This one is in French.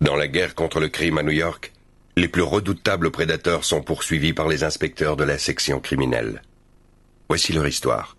Dans la guerre contre le crime à New York, les plus redoutables prédateurs sont poursuivis par les inspecteurs de la section criminelle. Voici leur histoire.